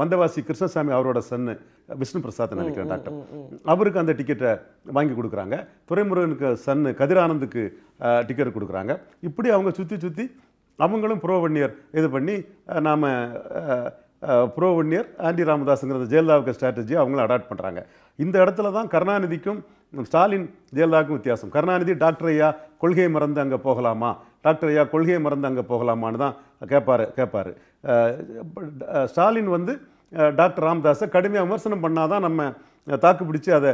வந்தவாசி கிருஷ்ணசாமி அவரோட சன்னு விஷ்ணு பிரசாத் நினைக்கிறேன் டாக்டர் அவருக்கு அந்த டிக்கெட்டை வாங்கி கொடுக்குறாங்க துறைமுருகனுக்கு சன்னு கதிரானந்துக்கு டிக்கெட் கொடுக்குறாங்க இப்படி அவங்க சுற்றி சுற்றி அவங்களும் புரோவன்னியர் இது பண்ணி நாம் புரோவன்னியர் ஆண்டி ராமதாஸுங்கிறது ஜெயலலிதாவுக்கு ஸ்ட்ராட்டஜி அவங்களும் அடாப்ட் பண்ணுறாங்க இந்த இடத்துல தான் கருணாநிதிக்கும் ஸ்டாலின் ஜெயலலிதாவுக்கும் வித்தியாசம் கருணாநிதி டாக்டர் ஐயா கொள்கையை மறந்து அங்கே போகலாமா டாக்டர் ஐயா கொள்கையை மறந்து அங்கே போகலாமான்னு தான் கேட்பார் கேட்பார் ஸ்டாலின் வந்து டாக்டர் ராமதாஸை கடுமையாக விமர்சனம் பண்ணால் தான் நம்ம தாக்கு பிடிச்சி அதை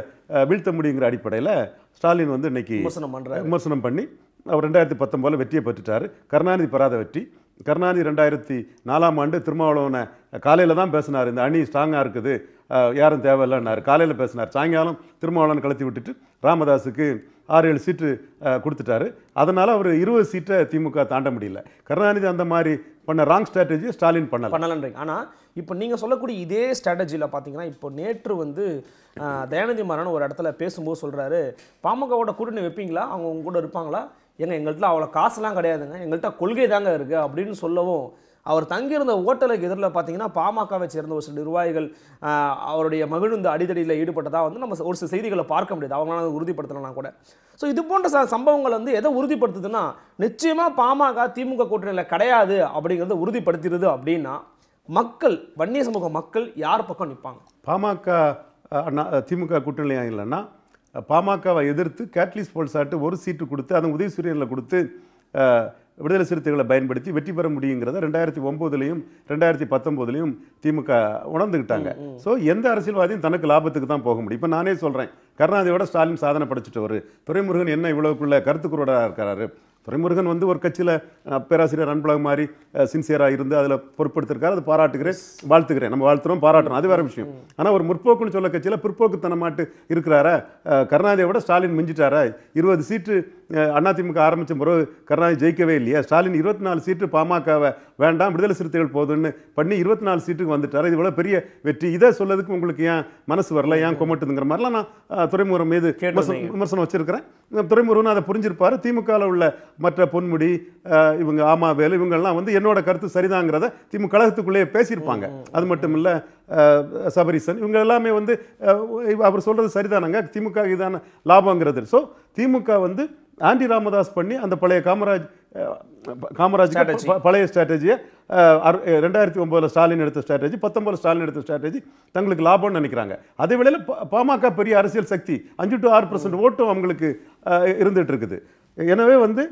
வீழ்த்த முடியுங்கிற அடிப்படையில் ஸ்டாலின் வந்து இன்னைக்கு விமர்சனம் பண்ணுற விமர்சனம் பண்ணி அவர் ரெண்டாயிரத்தி பத்தொம்போதில் வெற்றியை பெற்றுட்டார் கருணாநிதி பெறாத வெற்றி கருணாநிதி ரெண்டாயிரத்தி நாலாம் ஆண்டு திருமாவளவனை காலையில் தான் பேசினார் இந்த அணி ஸ்ட்ராங்காக இருக்குது யாரும் தேவையில்லைன்னாரு காலையில் பேசினார் சாயங்காலம் திருமாவளவன் கழுத்தி விட்டுட்டு ராமதாஸுக்கு ஆறு ஏழு சீட்டு கொடுத்துட்டாரு அதனால் அவர் இருபது சீட்டை திமுக தாண்ட முடியல கருணாநிதி அந்த மாதிரி பண்ண ராங் ஸ்ட்ராட்டஜி ஸ்டாலின் பண்ணல பண்ணலன்றீங்க ஆனால் இப்போ நீங்கள் சொல்லக்கூடிய இதே ஸ்ட்ராட்டஜியில் பார்த்தீங்கன்னா இப்போ நேற்று வந்து தயாநிதி மாறன் ஒரு இடத்துல பேசும்போது சொல்கிறாரு பாமகவோட கூட்டணி வைப்பீங்களா அவங்க உங்க கூட இருப்பாங்களா ஏங்க எங்கள்கிட்ட அவ்வளோ காசுலாம் கிடையாதுங்க எங்கள்கிட்ட கொள்கை தாங்க இருக்குது அப்படின்னு சொல்லவும் அவர் தங்கியிருந்த ஓட்டலுக்கு எதிரில் பார்த்தீங்கன்னா பாமகவை சேர்ந்த ஒரு சில நிர்வாகிகள் அவருடைய மகிழ்ந்த அடிதடியில் ஈடுபட்டதாக வந்து நம்ம ஒரு சில செய்திகளை பார்க்க முடியாது அவங்களால உறுதிப்படுத்தலாம் கூட ஸோ இது போன்ற ச சம்பவங்கள் வந்து எதை உறுதிப்படுத்துதுன்னா நிச்சயமாக பாமக திமுக கூட்டணியில் கிடையாது அப்படிங்கிறத உறுதிப்படுத்திடுது அப்படின்னா மக்கள் வன்னிய சமூக மக்கள் யார் பக்கம் நிற்பாங்க பாமக திமுக கூட்டணியாக இல்லைன்னா பாமகவை எதிர்த்து கேட்லிஸ் போல்சாட்டு ஒரு சீட்டு கொடுத்து அதன் உதயசூரியனில் கொடுத்து விடுதலை சிறுத்தைகளை பயன்படுத்தி வெற்றி பெற முடியுங்கிறத ரெண்டாயிரத்தி ஒம்போதுலேயும் ரெண்டாயிரத்தி பத்தொம்போதுலேயும் திமுக உணர்ந்துக்கிட்டாங்க ஸோ எந்த அரசியல்வாதியும் தனக்கு லாபத்துக்கு தான் போக முடியும் இப்போ நானே சொல்கிறேன் கருணாநிதியோட ஸ்டாலின் சாதனை படைச்சிட்டு வரு துறைமுருகன் என்ன இவ்வளோக்குள்ள கருத்துக்குரோடாக இருக்கிறாரு துரைமுருகன் வந்து ஒரு கட்சியில் பேராசிரியர் அன்பழகம் மாதிரி சின்சியராக இருந்து அதில் பொறுப்படுத்திருக்காரு அதை பாராட்டுகிறேன் வாழ்த்துக்கிறேன் நம்ம வாழ்த்துறோம் பாராட்டுறோம் அது வேறு விஷயம் ஆனால் ஒரு முற்போக்குன்னு சொல்ல கட்சியில் பிற்போக்குத்தனமாட்டு இருக்கிறாரா கருணாநிதியை விட ஸ்டாலின் மிஞ்சிட்டாரா இருபது சீட்டு அதிமுக ஆரம்பித்த பிறகு கருணாநிதி ஜெயிக்கவே இல்லையா ஸ்டாலின் இருபத்தி நாலு சீட்டு பாமகவை வேண்டாம் விடுதலை சிறுத்தைகள் போதுன்னு பண்ணி இருபத்தி நாலு சீட்டுக்கு வந்துட்டார் இது இவ்வளோ பெரிய வெற்றி இதை சொல்லதுக்கு உங்களுக்கு ஏன் மனசு வரல ஏன் கொமட்டுதுங்கிற மாதிரிலாம் நான் துறைமுகம் மீது விமர்சனம் வச்சுருக்கிறேன் துறைமுகம் அதை புரிஞ்சிருப்பார் திமுகவில் உள்ள மற்ற பொன்முடி இவங்க ஆமா வேலு இவங்கெல்லாம் வந்து என்னோட கருத்து சரிதாங்கிறத திமுக கழகத்துக்குள்ளேயே பேசியிருப்பாங்க அது மட்டும் இல்லை சபரிசன் இவங்க எல்லாமே வந்து அவர் சொல்கிறது சரிதானாங்க திமுக இதான லாபங்கிறது ஸோ திமுக வந்து ஆண்டி ராமதாஸ் பண்ணி அந்த பழைய காமராஜ் காமராஜ் பழைய ஸ்ட்ராட்டஜியை ரெண்டாயிரத்தி ஒம்பதில் ஸ்டாலின் எடுத்த ஸ்ட்ராட்டஜி பத்தொம்பது ஸ்டாலின் எடுத்த ஸ்ட்ராட்டஜி தங்களுக்கு லாபம்னு நினைக்கிறாங்க அதே வேளையில் பாமக பெரிய அரசியல் சக்தி அஞ்சு டு ஆறு பர்சன்ட் ஓட்டும் அவங்களுக்கு இருந்துகிட்டு இருக்குது எனவே வந்து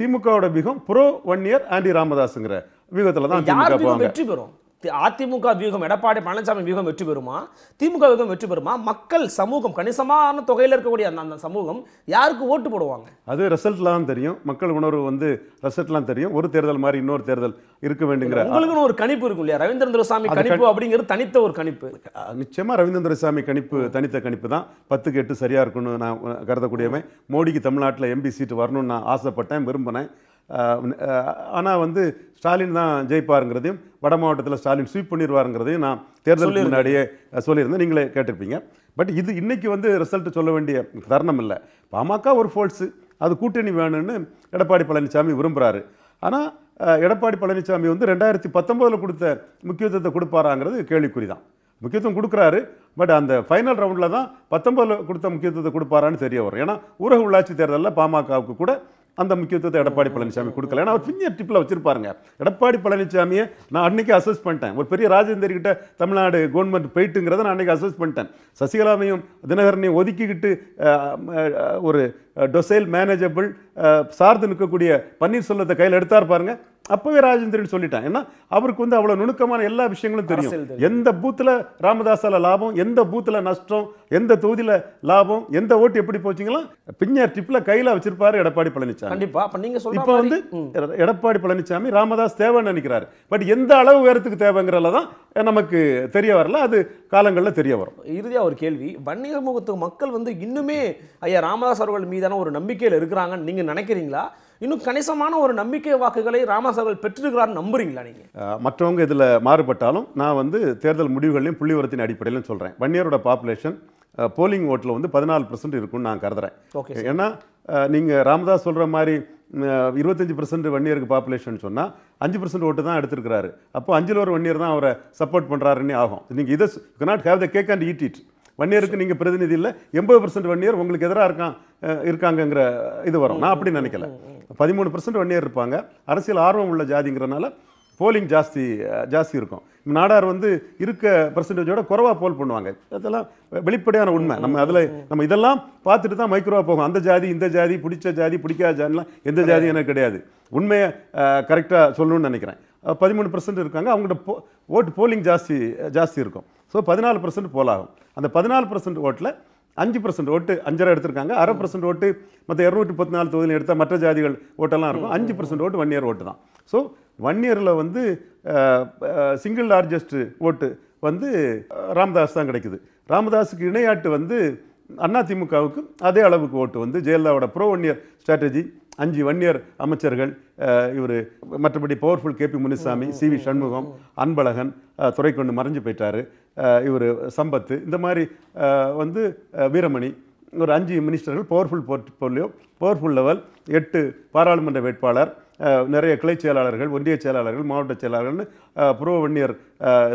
திமுகவோட மிகம் ப்ரோ ஒன் இயர் ஆண்டி ராமதாஸுங்கிற வியூகத்தில் தான் வெற்றி பெறும் அதிமுக வியூகம் எடப்பாடி பழனிசாமி வியூகம் வெற்றி பெறுமா திமுக வியூகம் வெற்றி பெறுமா மக்கள் சமூகம் கணிசமான தொகையில் இருக்கக்கூடிய அந்த அந்த சமூகம் யாருக்கு ஓட்டு போடுவாங்க அது ரிசல்ட்லாம் தெரியும் மக்கள் உணர்வு வந்து ரிசல்ட்லாம் தெரியும் ஒரு தேர்தல் மாதிரி இன்னொரு தேர்தல் இருக்க வேண்டுங்கிற உங்களுக்கு ஒரு கணிப்பு இருக்கும் இல்லையா ரவீந்திரந்துரசாமி கணிப்பு அப்படிங்கிறது தனித்த ஒரு கணிப்பு நிச்சயமாக ரவீந்திரசாமி கணிப்பு தனித்த கணிப்பு தான் பத்துக்கு எட்டு சரியாக இருக்கும்னு நான் கருதக்கூடியவன் மோடிக்கு தமிழ்நாட்டில் எம்பி சீட்டு வரணும்னு நான் ஆசைப்பட்டேன் விரும்பினேன் ஆனால் வந்து ஸ்டாலின் தான் ஜெயிப்பாருங்கிறதையும் வட மாவட்டத்தில் ஸ்டாலின் ஸ்வீப் பண்ணிடுவாருங்கிறதையும் நான் தேர்தல் முன்னாடியே சொல்லியிருந்தேன் நீங்களே கேட்டிருப்பீங்க பட் இது இன்றைக்கி வந்து ரிசல்ட் சொல்ல வேண்டிய தருணம் இல்லை பாமக ஒரு ஃபோல்ஸு அது கூட்டணி வேணும்னு எடப்பாடி பழனிசாமி விரும்புகிறாரு ஆனால் எடப்பாடி பழனிசாமி வந்து ரெண்டாயிரத்தி பத்தொம்போதில் கொடுத்த முக்கியத்துவத்தை கொடுப்பாராங்கிறது கேள்விக்குறி தான் முக்கியத்துவம் கொடுக்குறாரு பட் அந்த ஃபைனல் ரவுண்டில் தான் பத்தொம்பதில் கொடுத்த முக்கியத்துவத்தை கொடுப்பாரான்னு தெரிய வரும் ஏன்னா ஊரக உள்ளாட்சி தேர்தலில் பாமகவுக்கு கூட அந்த முக்கியத்துவத்தை எடப்பாடி பழனிசாமி கொடுக்கல ஏன்னா அவர் ஃபிங்கர் டிப்பில் வச்சிருப்பாருங்க எடப்பாடி பழனிசாமியை நான் அன்றைக்கி அசஸ் பண்ணிட்டேன் ஒரு பெரிய ராஜேந்தர் கிட்ட தமிழ்நாடு கவர்மெண்ட் போயிட்டுங்கிறத நான் அன்றைக்கி அசஸ் பண்ணிட்டேன் சசிகலாவையும் தினகரனையும் ஒதுக்கிக்கிட்டு ஒரு டொசைல் மேனேஜபிள் சார்ந்து நிற்கக்கூடிய பன்னீர்செல்வத்தை கையில் எடுத்தார் பாருங்க அப்பவே ராஜேந்திரன் சொல்லிட்டான் ஏன்னா அவருக்கு வந்து அவ்வளவு நுணுக்கமான எல்லா விஷயங்களும் தெரியும் எந்த பூத்துல ராமதாசால லாபம் எந்த பூத்துல நஷ்டம் எந்த தொகுதியில லாபம் எந்த ஓட்டு எப்படி போச்சுங்களா பின்னர் ட்ரிப்ல கையில வச்சிருப்பாரு எடப்பாடி பழனிசாமி கண்டிப்பா இப்போ வந்து எடப்பாடி பழனிசாமி ராமதாஸ் தேவைன்னு நினைக்கிறாரு பட் எந்த அளவு உயரத்துக்கு தேவைங்கிறதான் நமக்கு தெரிய வரல அது காலங்களில் தெரிய வரும் இறுதியாக ஒரு கேள்வி வன்னிய சமூகத்து மக்கள் வந்து இன்னுமே ஐயா ராமதாஸ் அவர்கள் மீதான ஒரு நம்பிக்கையில் இருக்கிறாங்கன்னு நீங்கள் நினைக்கிறீங்களா இன்னும் கணிசமான ஒரு நம்பிக்கை வாக்குகளை ராமதாஸ் அவர்கள் பெற்றிருக்கிறான்னு நம்புறீங்களா நீங்கள் மற்றவங்க இதில் மாறுபட்டாலும் நான் வந்து தேர்தல் முடிவுகளையும் புள்ளிவரத்தின் அடிப்படையிலும் சொல்கிறேன் வன்னியரோட பாப்புலேஷன் போலிங் ஓட்டில் வந்து பதினாலு பர்சன்ட் இருக்கும்னு நான் கருதுறேன் ஏன்னா நீங்கள் ராமதாஸ் சொல்கிற மாதிரி இருபத்தஞ்சி பர்சன்ட் வன்னியருக்கு இயருக்கு பாப்புலேஷன் சொன்னால் அஞ்சு பர்சன்ட் ஓட்டு தான் எடுத்துருக்காரு அப்போ அஞ்சில் ஒரு வன்னியர் இயர் தான் அவரை சப்போர்ட் பண்ணுறாருன்னு ஆகும் நீங்கள் இதை you not have the cake and eat it வன்னியருக்கு இயருக்கு நீங்கள் பிரதிநிதி இல்லை எண்பது பர்சன்ட் வன்னியர் இயர் உங்களுக்கு எதிராக இருக்கான் இருக்காங்கங்கிற இது வரும் நான் அப்படி நினைக்கல பதிமூணு பர்சன்ட் ஒன் இயர் இருப்பாங்க அரசியல் ஆர்வம் உள்ள ஜாதிங்கிறனால போலிங் ஜாஸ்தி ஜாஸ்தி இருக்கும் நாடார் வந்து இருக்க பர்சன்டேஜோட குறவாக போல் பண்ணுவாங்க அதெல்லாம் வெளிப்படையான உண்மை நம்ம அதில் நம்ம இதெல்லாம் பார்த்துட்டு தான் மைக்ரோவாக போகும் அந்த ஜாதி இந்த ஜாதி பிடிச்ச ஜாதி பிடிக்காத ஜாதிலாம் எந்த ஜாதி எனக்கு கிடையாது உண்மையை கரெக்டாக சொல்லணும்னு நினைக்கிறேன் பதிமூணு பர்சன்ட் இருக்காங்க அவங்கள்ட்ட போ ஓட்டு போலிங் ஜாஸ்தி ஜாஸ்தி இருக்கும் ஸோ பதினாலு பர்சன்ட் போலாகும் அந்த பதினாலு பர்சன்ட் ஓட்டில் அஞ்சு பர்சன்ட் ஓட்டு அஞ்சரை எடுத்திருக்காங்க அரை பர்சன்ட் ஓட்டு மற்ற இரநூற்றி பத்து நாலு தொகுதியில் எடுத்தால் மற்ற ஜாதிகள் ஓட்டெல்லாம் இருக்கும் அஞ்சு பர்சன்ட் ஓட்டு ஒன் இயர் ஓட்டு தான் ஸோ ஒன் இயரில் வந்து சிங்கிள் லார்ஜஸ்ட் ஓட்டு வந்து ராமதாஸ் தான் கிடைக்குது ராமதாஸுக்கு இணையாட்டு வந்து அதிமுகவுக்கு அதே அளவுக்கு ஓட்டு வந்து ஜெயலலிதாவோட ப்ரோ ஒன் இயர் ஸ்ட்ராட்டஜி அஞ்சு ஒன் இயர் அமைச்சர்கள் இவர் மற்றபடி powerful KP Munisamy C V Shanmugam Anbazhagan துறைக்கொண்டு மறைஞ்சு போயிட்டார் இவர் சம்பத்து இந்த மாதிரி வந்து வீரமணி ஒரு அஞ்சு மினிஸ்டர்கள் powerful portfolio powerful level எட்டு பாராளுமன்ற வேட்பாளர் நிறைய கிளை செயலாளர்கள் ஒன்றிய செயலாளர்கள் மாவட்ட செயலாளர்கள்னு புரோ வன்னியர்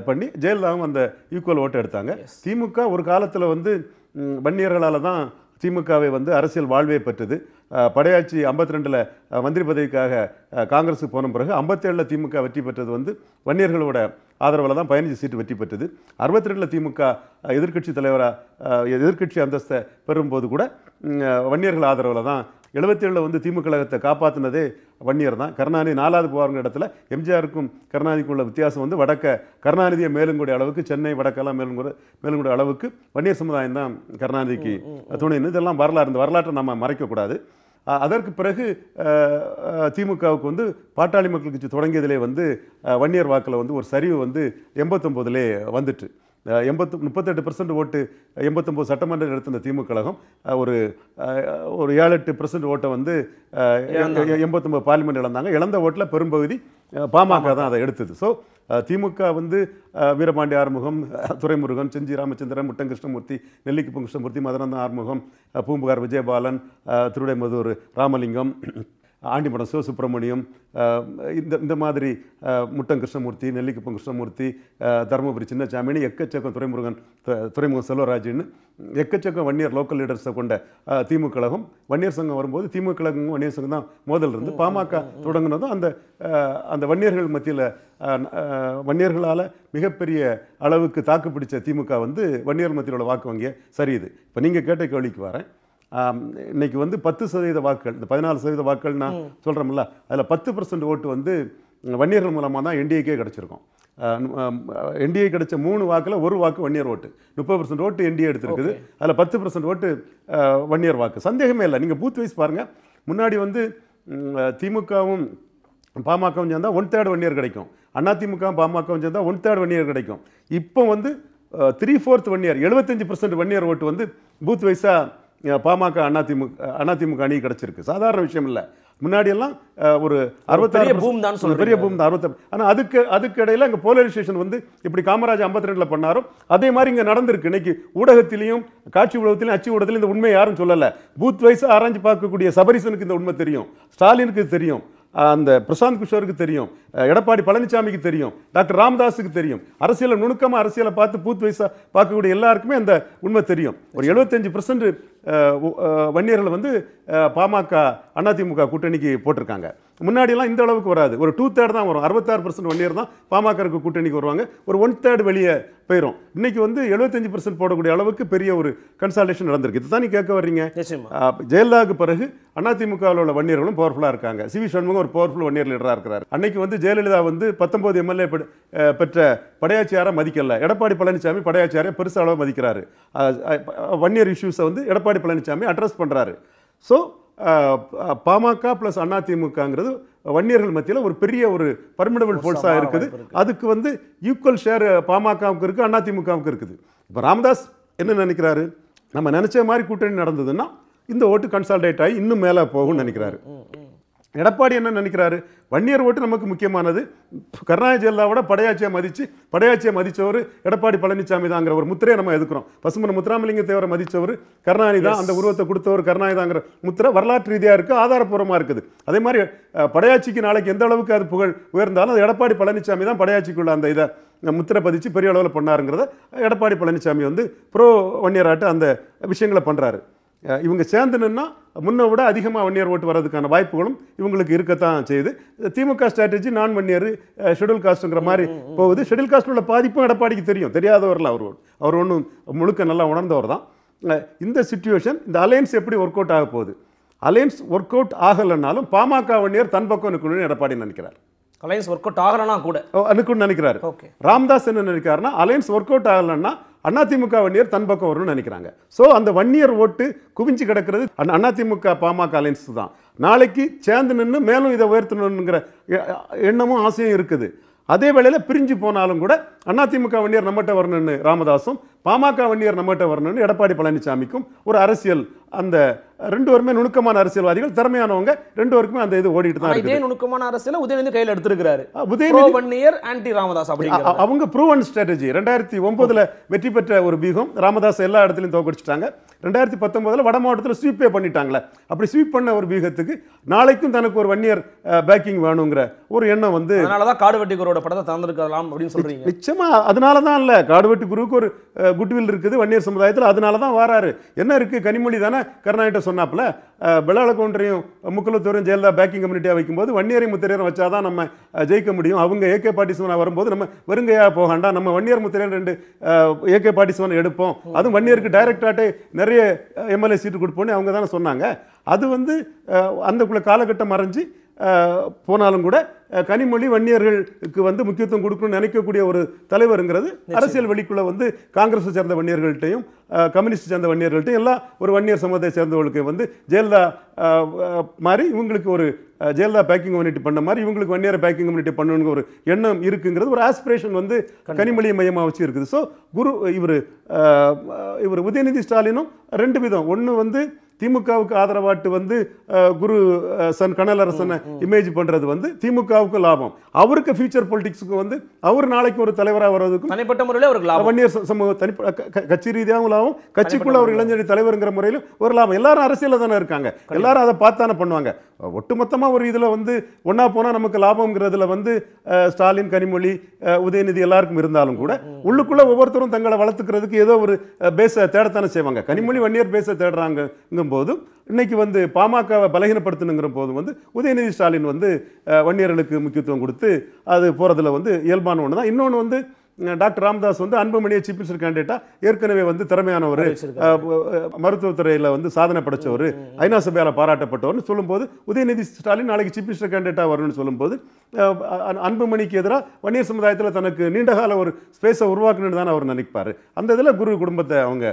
பண்ணி ஜெயலலிதாவும் அந்த ஈக்குவல் ஓட்டு எடுத்தாங்க திமுக ஒரு காலத்தில் வந்து வன்னியர்களால் தான் திமுகவை வந்து அரசியல் வாழ்வே பெற்றது படையாட்சி ஐம்பத்தி ரெண்டில் மந்திரி பதவிக்காக காங்கிரஸுக்கு போன பிறகு ஐம்பத்தேழில் திமுக வெற்றி பெற்றது வந்து வன்னியர்களோட ஆதரவில் தான் பதினஞ்சு சீட்டு வெற்றி பெற்றது அறுபத்தி ரெண்டில் திமுக எதிர்க்கட்சி தலைவராக எதிர்க்கட்சி அந்தஸ்தை பெறும்போது கூட வன்னியர்கள் ஆதரவில் தான் எழுபத்தி ஏழில் வந்து திமுக கழகத்தை காப்பாற்றினதே வன்னியர் தான் கருணாநிதி நாலாவது போவாருங்கிற இடத்துல எம்ஜிஆருக்கும் கருணாநிதிக்கும் உள்ள வித்தியாசம் வந்து வடக்க கருணாநிதியை மேலுங்கூடிய அளவுக்கு சென்னை வடக்கெல்லாம் மேலுங்கூட மேலுங்கூடிய அளவுக்கு வன்னியர் சமுதாயம் தான் கருணாநிதிக்கு துணை இதெல்லாம் வரலாறு இந்த வரலாற்றை நம்ம மறைக்கக்கூடாது அதற்கு பிறகு திமுகவுக்கு வந்து பாட்டாளி மக்கள் கட்சி தொடங்கியதிலே வந்து வன்னியர் வாக்கில் வந்து ஒரு சரிவு வந்து எண்பத்தொம்போதுலேயே வந்துட்டு எண்பத்து முப்பத்தெட்டு பர்சன்ட் ஓட்டு எண்பத்தொம்போது சட்டமன்ற நடத்தின திமுக கழகம் ஒரு ஒரு ஏழு எட்டு பர்சன்ட் ஓட்டை வந்து எண்பத்தொம்பது பார்லிமெண்ட் இழந்தாங்க இழந்த ஓட்டில் பெரும்பகுதி பாமக தான் அதை எடுத்தது ஸோ திமுக வந்து வீரபாண்டி ஆறுமுகம் துரைமுருகன் செஞ்சி ராமச்சந்திரன் முட்டன் கிருஷ்ணமூர்த்தி நெல்லிக்குப்பம் கிருஷ்ணமூர்த்தி மதுரந்தன் ஆறுமுகம் பூம்புகார் விஜயபாலன் திருடைமதூர் ராமலிங்கம் ஆண்டிமடம் சிவசுப்பிரமணியம் இந்த இந்த மாதிரி முட்டம் கிருஷ்ணமூர்த்தி நெல்லிக்குப்பம் கிருஷ்ணமூர்த்தி தருமபுரி சின்னச்சாமின்னு எக்கச்சக்கம் துறைமுருகன் துறைமுகம் செல்வராஜின்னு எக்கச்சக்கம் வன்னியர் லோக்கல் லீடர்ஸை கொண்ட திமுக கழகம் வன்னியர் சங்கம் வரும்போது திமுக கழகம் வன்னியர் சங்கம் தான் மோதல் இருந்து பாமக தொடங்கினதும் அந்த அந்த வன்னியர்கள் மத்தியில் வன்னியர்களால் மிகப்பெரிய அளவுக்கு தாக்கு பிடிச்ச திமுக வந்து வன்னியர் மத்தியில் உள்ள வாக்கு வங்கியை சரியுது இப்போ நீங்கள் கேட்ட கேள்விக்கு வரேன் இன்னைக்கு வந்து பத்து சதவீத வாக்குகள் இந்த பதினாலு சதவீத வாக்குகள் நான் சொல்கிறோம்ல அதில் பத்து பர்சன்ட் ஓட்டு வந்து வன்னியர்கள் மூலமாக தான் என்டிஏக்கே கிடச்சிருக்கோம் என்டிஏ கிடைச்ச மூணு வாக்கில் ஒரு வாக்கு வன்னியர் ஓட்டு முப்பது பர்சன்ட் ஓட்டு என்டிஏ எடுத்திருக்குது அதில் பத்து பர்சன்ட் ஓட்டு வன்னியர் வாக்கு சந்தேகமே இல்லை நீங்கள் பூத் வைஸ் பாருங்கள் முன்னாடி வந்து திமுகவும் பாமகவும் சேர்ந்தால் ஒன் தேர்ட் வன்னியர் கிடைக்கும் அதிமுகவும் பாமகவும் சேர்ந்தால் ஒன் தேர்ட் வன்னியர் கிடைக்கும் இப்போ வந்து த்ரீ ஃபோர்த் வன்னியர் எழுபத்தஞ்சி பர்சன்ட் வன்னியர் ஓட்டு வந்து பூத் வைஸாக பாமக அதிமுக அதிமுக அணி கிடச்சிருக்கு சாதாரண விஷயம் இல்லை முன்னாடியெல்லாம் ஒரு அறுபத்தாறு பூம் தான் சொல்லுங்க பெரிய பூம் தான் அறுபத்தி ஆனால் அதுக்கு அதுக்கு இடையில அங்கே போலரைசேஷன் வந்து இப்படி காமராஜ் ஐம்பத்தி ரெண்டில் பண்ணாரோ அதே மாதிரி இங்கே நடந்திருக்கு இன்னைக்கு ஊடகத்திலையும் காட்சி ஊடகத்திலையும் அச்சு ஊடகத்திலையும் இந்த உண்மை யாரும் சொல்லலை பூத் வைஸ் ஆராய்ஞ்சு பார்க்கக்கூடிய சபரிசனுக்கு இந்த உண்மை தெரியும் ஸ்டாலினுக்கு தெரியும் அந்த பிரசாந்த் கிஷோருக்கு தெரியும் எடப்பாடி பழனிசாமிக்கு தெரியும் டாக்டர் ராமதாஸுக்கு தெரியும் அரசியலை நுணுக்கமாக அரசியலை பார்த்து பூத் வைஸாக பார்க்கக்கூடிய எல்லாருக்குமே அந்த உண்மை தெரியும் ஒரு எழுபத்தஞ்சு பர்சன்ட் வன்னியரில் வந்து பாமக அதிமுக கூட்டணிக்கு போட்டிருக்காங்க முன்னாடியெல்லாம் இந்த அளவுக்கு வராது ஒரு டூ தேர்ட் தான் வரும் அறுபத்தாறு பர்சன்ட் ஒன் இயர் தான் பாமக இருக்க கூட்டணிக்கு வருவாங்க ஒரு ஒன் தேர்ட் வெளியே போயிடும் இன்னைக்கு வந்து எழுபத்தஞ்சு பர்சன்ட் போடக்கூடிய அளவுக்கு பெரிய ஒரு கன்சால்டேஷன் நடந்திருக்கு இதுதான் நீ கேட்க வர்றீங்க ஜெயலலிதாவுக்கு பிறகு அதிமுகவில் உள்ள வன்னியர்களும் பவர்ஃபுல்லாக இருக்காங்க சி சண்முகம் ஒரு பவர்ஃபுல் வன்னியர் லீடராக இருக்கிறார் அன்னைக்கு வந்து ஜெயலலிதா வந்து பத்தொன்பது எம்எல்ஏ பெற்ற படையாச்சியாரை மதிக்கல எடப்பாடி பழனிசாமி படையாச்சியாரை பெருசாக அளவு மதிக்கிறாரு வன்னியர் இஷ்யூஸை வந்து எடப்பாடி எடப்பாடி பழனிசாமி அட்ரஸ் பண்ணுறாரு ஸோ பாமக ப்ளஸ் அதிமுகங்கிறது வன்னியர்கள் மத்தியில் ஒரு பெரிய ஒரு பர்மிடபிள் ஃபோர்ஸாக இருக்குது அதுக்கு வந்து ஈக்குவல் ஷேர் பாமகவுக்கு இருக்குது அதிமுகவுக்கு இருக்குது இப்போ ராமதாஸ் என்ன நினைக்கிறாரு நம்ம நினச்ச மாதிரி கூட்டணி நடந்ததுன்னா இந்த ஓட்டு கன்சால்டேட் ஆகி இன்னும் மேலே போகும்னு நினைக்கிறாரு எடப்பாடி என்ன நினைக்கிறாரு வன்னியர் ஓட்டு நமக்கு முக்கியமானது கருணாநிதி ஜெயலலிதாவோட படையாட்சியை மதித்து படையாட்சியை மதித்தவர் எடப்பாடி பழனிசாமி தாங்கிற ஒரு முத்திரையை நம்ம எதுக்கிறோம் பசுமன் முத்துராமலிங்க தேவரை மதித்தவர் கருணாநிதி தான் அந்த உருவத்தை கொடுத்தவர் தாங்கிற முத்திரை வரலாற்று ரீதியாக இருக்குது ஆதாரப்பூர்வமாக இருக்குது அதே மாதிரி படையாட்சிக்கு நாளைக்கு எந்த அளவுக்கு அது புகழ் உயர்ந்தாலும் அது எடப்பாடி பழனிசாமி தான் படையாட்சிக்குள்ள அந்த இதை முத்திரை பதிச்சு பெரிய அளவில் பண்ணாருங்கிறத எடப்பாடி பழனிசாமி வந்து ப்ரோ வன்னியராட்டு அந்த விஷயங்களை பண்ணுறாரு இவங்க சேர்ந்து நின்னால் முன்ன விட அதிகமாக வன்னியர் ஓட்டு வர்றதுக்கான வாய்ப்புகளும் இவங்களுக்கு இருக்கத்தான் செய்யுது திமுக ஸ்ட்ராட்டஜி நான் வன்னியர் ஷெடியூல் காஸ்ட்டுங்கிற மாதிரி போகுது ஷெடியூல் காஸ்ட்டில் உள்ள பாதிப்பும் எடப்பாடிக்கு தெரியும் தெரியாதவரில் அவர் அவர் ஒன்றும் முழுக்க நல்லா உணர்ந்தவர் தான் இந்த சுச்சுவேஷன் இந்த அலையன்ஸ் எப்படி ஒர்க் அவுட் ஆக போகுது அலையன்ஸ் ஒர்க் அவுட் ஆகலைன்னாலும் பாமக வன்னியர் தன் பக்கம் நிற்கணும்னு எடப்பாடி நினைக்கிறார் அலையன்ஸ் ஒர்க் அவுட் ஆகலைன்னா கூட அனுக்குன்னு நினைக்கிறாரு ராம்தாஸ் என்ன நினைக்கிறாருன்னா அலையன்ஸ் ஒர்க் அவுட் ஆகலைன்னா அதிமுக வன்னியர் தன் பக்கம் வரும்னு நினைக்கிறாங்க ஸோ அந்த வன்னியர் ஓட்டு குவிஞ்சு கிடக்கிறது அதிமுக பாமக அலைன்ஸ் தான் நாளைக்கு சேர்ந்து நின்று மேலும் இதை உயர்த்தணுங்கிற எண்ணமும் ஆசையும் இருக்குது அதே வேளையில் பிரிஞ்சு போனாலும் கூட அதிமுக வன்னியர் நம்மகிட்ட வரணும்னு ராமதாசும் பாமக வன்னியர் நம்மகிட்ட வரணும்னு எடப்பாடி பழனிசாமிக்கும் ஒரு அரசியல் அந்த ரெண்டு பேருமே நுணுக்கமான அரசியல்வாதிகள் திறமையானவங்க ரெண்டு பேருக்குமே அந்த இது ஓடிட்டு தான் இதே நுணுக்கமான அரசியல் உதயநிதி கையில் எடுத்திருக்கிறாரு உதயநிதி வன்னியர் ஆன்டி ராமதாஸ் அப்படிங்கிற அவங்க ப்ரூவன் ஸ்ட்ராட்டஜி ரெண்டாயிரத்தி ஒன்பதுல வெற்றி பெற்ற ஒரு பீகம் ராமதாஸ் எல்லா இடத்துலையும் தோக்கடிச்சிட்டாங்க ரெண்டாயிரத்தி பத்தொன்பதுல வட மாவட்டத்தில் ஸ்வீப்பே பண்ணிட்டாங்களே அப்படி ஸ்வீப் பண்ண ஒரு பீகத்துக்கு நாளைக்கும் தனக்கு ஒரு வன்னியர் இயர் பேக்கிங் வேணுங்கிற ஒரு எண்ணம் வந்து அதனாலதான் தான் காடு வெட்டிக்கரோட படத்தை தந்திருக்கலாம் அப்படின்னு சொல்றீங்க நிச்சயம் நிச்சயமாக அதனால தான் இல்லை காடுவெட்டு குருவுக்கு ஒரு குட்வில் இருக்குது வன்னியர் சமுதாயத்தில் அதனால தான் வராரு என்ன இருக்குது கனிமொழி தானே கருணாகிட்ட சொன்னாப்புல கவுண்டரையும் முக்கலத்தூரையும் ஜெயலலிதா பேக்கிங் கம்யூனிட்டியாக வைக்கும்போது வன்னியரை முத்திரையர் வச்சா தான் நம்ம ஜெயிக்க முடியும் அவங்க ஏகே பாட்டிசிவனாக வரும்போது நம்ம வெறுங்கையாக போகண்டா நம்ம வன்னியர் முத்திரையர் ரெண்டு ஏகே பாட்டிசிவன் எடுப்போம் அதுவும் வன்னியருக்கு டைரக்டாட்டே நிறைய எம்எல்ஏ சீட்டு கொடுப்போன்னு அவங்க தானே சொன்னாங்க அது வந்து அந்தக்குள்ளே காலகட்டம் மறைஞ்சு போனாலும் கூட கனிமொழி வன்னியர்களுக்கு வந்து முக்கியத்துவம் கொடுக்கணும்னு நினைக்கக்கூடிய ஒரு தலைவருங்கிறது அரசியல் வழிக்குள்ளே வந்து காங்கிரஸை சேர்ந்த வன்னியர்கள்ட்டையும் கம்யூனிஸ்ட் சேர்ந்த வன்னியர்கள்ட்டையும் எல்லாம் ஒரு வன்னியர் சமூகத்தை சேர்ந்தவர்களுக்கு வந்து ஜெயலலிதா மாதிரி இவங்களுக்கு ஒரு ஜெயலலிதா பேக்கிங் கம்யூனிட்டி பண்ண மாதிரி இவங்களுக்கு வன்னியர் பேக்கிங் கம்யூனிட்டி பண்ணணுங்கிற ஒரு எண்ணம் இருக்குங்கிறது ஒரு ஆஸ்பிரேஷன் வந்து கனிமொழியை மையமாக வச்சு இருக்குது ஸோ குரு இவர் இவர் உதயநிதி ஸ்டாலினும் ரெண்டு விதம் ஒன்று வந்து திமுகவுக்கு ஆதரவாட்டு வந்து குரு சன் கனலரசனை இமேஜ் பண்ணுறது வந்து திமுகவுக்கு லாபம் அவருக்கு ஃபியூச்சர் பொலிட்டிக்ஸுக்கு வந்து அவர் நாளைக்கு ஒரு தலைவராக வர்றதுக்கும் தனிப்பட்ட முறையில் அவருக்கு லாபம் வன்னியர் சமூக தனிப்பட்ட கட்சி ரீதியாகவும் லாபம் கட்சிக்குள்ள அவர் இளைஞர் தலைவருங்கிற முறையிலும் ஒரு லாபம் எல்லாரும் அரசியலில் தானே இருக்காங்க எல்லாரும் அதை பார்த்தானே பண்ணுவாங்க ஒட்டுமொத்தமாக ஒரு இதில் வந்து ஒன்றா போனால் நமக்கு லாபம்ங்கிறதுல வந்து ஸ்டாலின் கனிமொழி உதயநிதி எல்லாருக்கும் இருந்தாலும் கூட உள்ளுக்குள்ளே ஒவ்வொருத்தரும் தங்களை வளர்த்துக்கிறதுக்கு ஏதோ ஒரு பேச தேடத்தானே செய்வாங்க கனிமொழி வன்னியர் பேச தேடுறாங்கங்கும் இன்னைக்கு வந்து பாமகவை பலகீனப்படுத்தணுங்கிற போதும் வந்து உதயநிதி ஸ்டாலின் வந்து வன்னியர்களுக்கு முக்கியத்துவம் கொடுத்து அது போகிறதுல வந்து இயல்பான ஒன்று தான் இன்னொன்று வந்து டாக்டர் ராம்தாஸ் வந்து அன்புமணியை சீஃப் மினிஸ்டர் கேண்டிடேட்டாக ஏற்கனவே வந்து திறமையானவர் மருத்துவத்துறையில் வந்து சாதனை படைச்சவர் ஐநா சபையால் பாராட்டப்பட்டவர்னு சொல்லும்போது உதயநிதி ஸ்டாலின் நாளைக்கு சீஃப் மினிஸ்டர் கேண்டிடேட்டாக வரும்னு சொல்லும்போது அன்புமணிக்கு எதிராக வன்னியர் சமுதாயத்தில் தனக்கு நீண்டகால ஒரு ஸ்பேஸை உருவாக்கணும்னு தான் அவர் நினைப்பார் அந்த இதில் குரு குடும்பத்தை அவங்க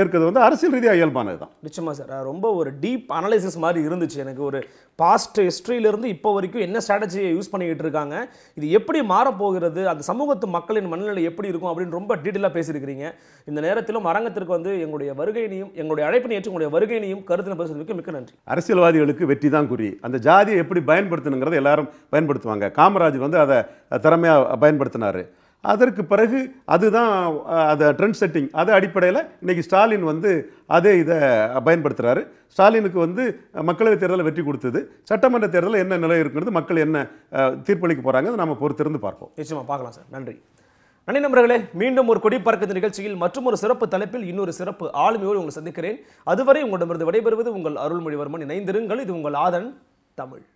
இருக்கிறது வந்து அரசியல் ரீதியாக இயல்பானது தான் நிச்சயமாக சார் ரொம்ப ஒரு டீப் அனலைசிஸ் மாதிரி இருந்துச்சு எனக்கு ஒரு பாஸ்ட் ஹிஸ்ட்ரியிலிருந்து இப்போ வரைக்கும் என்ன ஸ்ட்ராட்டஜியை யூஸ் பண்ணிக்கிட்டு இருக்காங்க இது எப்படி மாறப்போகிறது அந்த சமூகத்து மக்களின் மனநிலை எப்படி இருக்கும் அப்படின்னு ரொம்ப டீட்டெயிலாக பேசியிருக்கிறீங்க இந்த நேரத்திலும் அரங்கத்திற்கு வந்து எங்களுடைய வருகையினையும் எங்களுடைய அழைப்பினை ஏற்று உங்களுடைய வருகையினையும் கருத்தின பரிசோதனைக்கு மிக்க நன்றி அரசியல்வாதிகளுக்கு வெற்றி தான் குறி அந்த ஜாதியை எப்படி பயன்படுத்தணுங்கிறத எல்லாரும் பயன்படுத்துவாங்க காமராஜ் வந்து அதை திறமையாக பயன்படுத்தினார் அதற்கு பிறகு அதுதான் அதை ட்ரெண்ட் செட்டிங் அது அடிப்படையில் இன்றைக்கி ஸ்டாலின் வந்து அதே இதை பயன்படுத்துகிறாரு ஸ்டாலினுக்கு வந்து மக்களவைத் தேர்தலில் வெற்றி கொடுத்தது சட்டமன்ற தேர்தலில் என்ன நிலை இருக்கிறது மக்கள் என்ன தீர்ப்பளிக்க போகிறாங்க நம்ம பொறுத்திருந்து பார்ப்போம் நிச்சயமாக பார்க்கலாம் சார் நன்றி நன்றி நண்பர்களே மீண்டும் ஒரு கொடி பார்க்கிறது நிகழ்ச்சியில் மற்றும் ஒரு சிறப்பு தலைப்பில் இன்னொரு சிறப்பு ஆளுமையோடு உங்களை சந்திக்கிறேன் அதுவரை உங்களிடமிருந்து விடைபெறுவது உங்கள் அருள்மொழிவர்மன் இணைந்திருங்கள் இது உங்கள் ஆதன் தமிழ்